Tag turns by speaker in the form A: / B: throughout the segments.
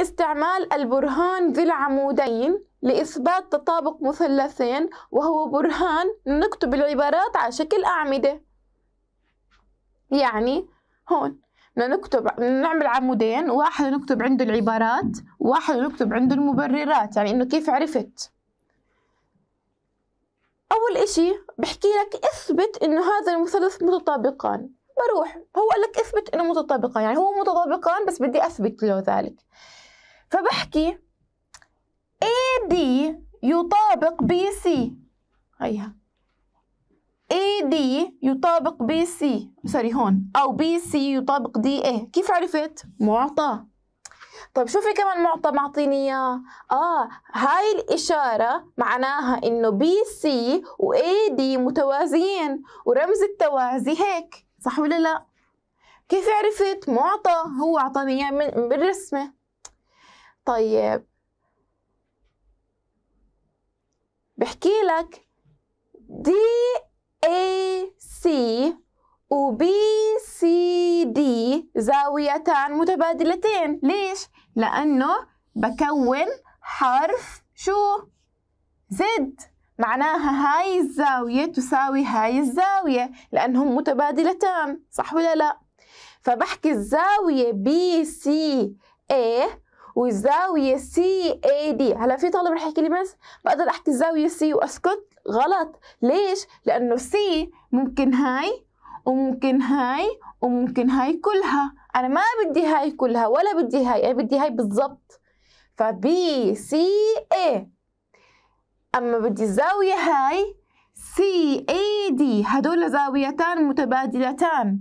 A: استعمال البرهان ذي العمودين لإثبات تطابق مثلثين وهو برهان نكتب العبارات على شكل أعمدة يعني هون نكتب نعمل عمودين واحد نكتب عنده العبارات واحد نكتب عنده المبررات يعني إنه كيف عرفت أول إشي بحكي لك اثبت إنه هذا المثلث متطابقان بروح هو قال لك اثبت إنه متطابقان يعني هو متطابقان بس بدي أثبت له ذلك فبحكي AD يطابق BC هيها AD يطابق BC سوري هون أو BC يطابق DA كيف عرفت؟ معطى طيب شوفي كمان معطى معطيني اياه؟ اه هاي الاشاره معناها انه بي سي واي دي متوازيين ورمز التوازي هيك صح ولا لا؟ كيف عرفت؟ معطى هو اعطاني اياه من بالرسمه طيب بحكي لك دي اي سي وبي سي دي زاويتان متبادلتين ليش؟ لأنه بكون حرف شو؟ زد معناها هاي الزاوية تساوي هاي الزاوية لأنهم متبادلتان صح ولا لا؟ فبحكي الزاوية بي سي ايه والزاوية سي اي دي هلا في طالب رح يحكي لي بس بقدر احكي الزاوية سي واسكت غلط ليش لانه سي ممكن هاي وممكن هاي وممكن هاي كلها انا ما بدي هاي كلها ولا بدي هاي انا بدي هاي بالضبط فبي سي اي اما بدي الزاوية هاي سي اي دي هدول زاويتان متبادلتان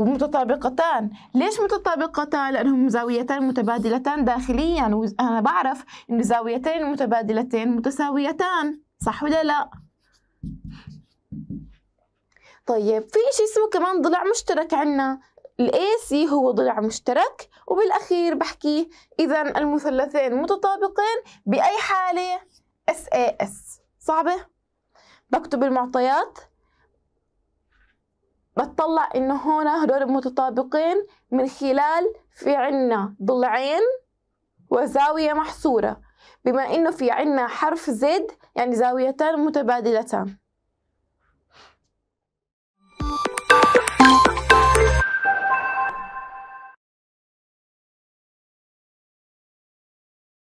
A: ومتطابقتان ليش متطابقتان لأنهم زاويتان متبادلتان داخليا وأنا بعرف أن زاويتين المتبادلتين متساويتان صح ولا لا طيب في شيء اسمه كمان ضلع مشترك عندنا الاي سي هو ضلع مشترك وبالاخير بحكي اذا المثلثين متطابقين باي حاله اس اي اس صعبه بكتب المعطيات بتطلع إنه هون هدول متطابقين من خلال في عنا ضلعين وزاوية محصورة بما إنه في عنا حرف زد يعني زاويتان متبادلتان